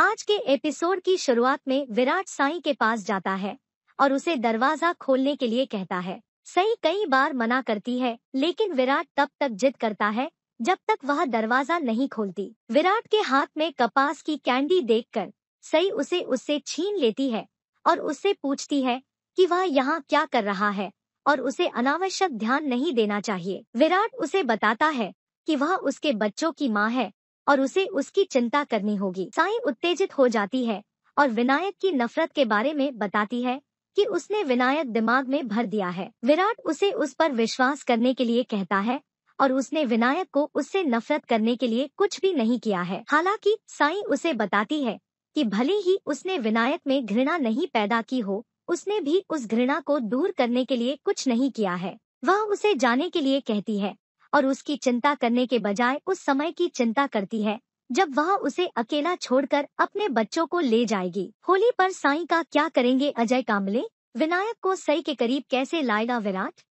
आज के एपिसोड की शुरुआत में विराट साई के पास जाता है और उसे दरवाजा खोलने के लिए कहता है सई कई बार मना करती है लेकिन विराट तब तक जिद करता है जब तक वह दरवाजा नहीं खोलती विराट के हाथ में कपास की कैंडी देखकर सई उसे उससे छीन लेती है और उससे पूछती है कि वह यहाँ क्या कर रहा है और उसे अनावश्यक ध्यान नहीं देना चाहिए विराट उसे बताता है कि वह उसके बच्चों की माँ है और उसे उसकी चिंता करनी होगी साई उत्तेजित हो जाती है और विनायक की नफरत के बारे में बताती है कि उसने विनायक दिमाग में भर दिया है विराट उसे उस पर विश्वास करने के लिए कहता है और उसने विनायक को उससे नफरत करने के लिए कुछ भी नहीं किया है हालांकि साई उसे बताती है कि भले ही उसने विनायक में घृणा नहीं पैदा की हो उसने भी उस घृणा को दूर करने के लिए कुछ नहीं किया है वह उसे जाने के लिए कहती है और उसकी चिंता करने के बजाय उस समय की चिंता करती है जब वह उसे अकेला छोड़कर अपने बच्चों को ले जाएगी होली पर साई का क्या करेंगे अजय कामले विनायक को सई के करीब कैसे लाएगा विराट